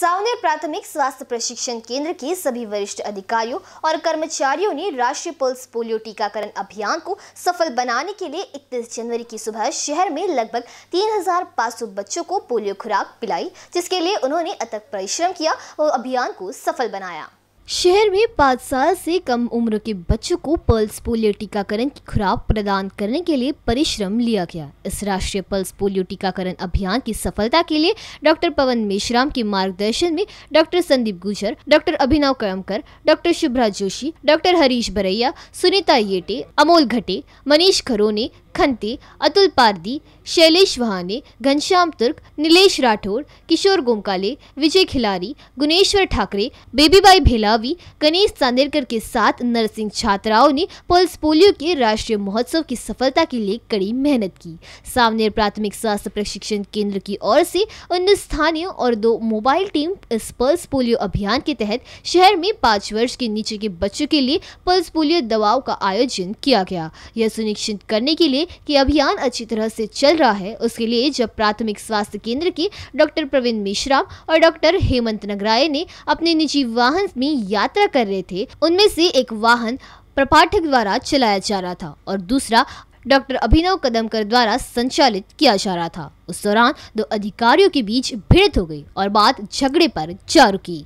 सावनेर प्राथमिक स्वास्थ्य प्रशिक्षण केंद्र के सभी वरिष्ठ अधिकारियों और कर्मचारियों ने राष्ट्रीय पल्स पोलियो टीकाकरण अभियान को सफल बनाने के लिए 31 जनवरी की सुबह शहर में लगभग 3,500 बच्चों को पोलियो खुराक पिलाई जिसके लिए उन्होंने अथक परिश्रम किया और अभियान को सफल बनाया शहर में पाँच साल से कम उम्र के बच्चों को पल्स पोलियो टीकाकरण की खुराक प्रदान करने के लिए परिश्रम लिया गया इस राष्ट्रीय पल्स पोलियो टीकाकरण अभियान की सफलता के लिए डॉक्टर पवन मेश्राम के मार्गदर्शन में doctor Sandeep Gujar doctor Abhinav Karmakar doctor Shubhra Joshi doctor Harish Baraiya Sunita Yete Amol Ghate Manish खरोने खंते Atul Pardi Shailesh वहाने Ghanshyam तुर्क नीलेष राठौर किशोर गोमकाले विजय खिलारी गुणेश्वर ठाकरे बेबीबाई भेलावी गणेश चांदेरकर के साथ नर्सिंग छात्राओं ने पल्स पोलियो के राष्ट्रीय महोत्सव की सफलता के लिए कड़ी मेहनत की सामने प्राथमिक स्वास्थ्य प्रशिक्षण केंद्र की ओर से उन्नीस स्थानीय और दो मोबाइल टीम इस पल्स पोलियो अभियान के तहत शहर में पाँच वर्ष के नीचे के बच्चों के लिए पल्स पोलियो दवाओं का आयोजन किया गया यह सुनिश्चित करने के लिए से कि अभियान अच्छी तरह से चल रहा है उसके लिए जब प्राथमिक स्वास्थ्य केंद्र के डॉक्टर प्रवीण मिश्रा और डॉक्टर हेमंत नगराय ने अपने निजी वाहन में यात्रा कर रहे थे उनमें से एक वाहन प्रपाठक द्वारा चलाया जा रहा था और दूसरा डॉक्टर अभिनव कदमकर द्वारा संचालित किया जा रहा था उस दौरान दो अधिकारियों के बीच भिड़त हो गई और बात झगड़े पर जा रुकी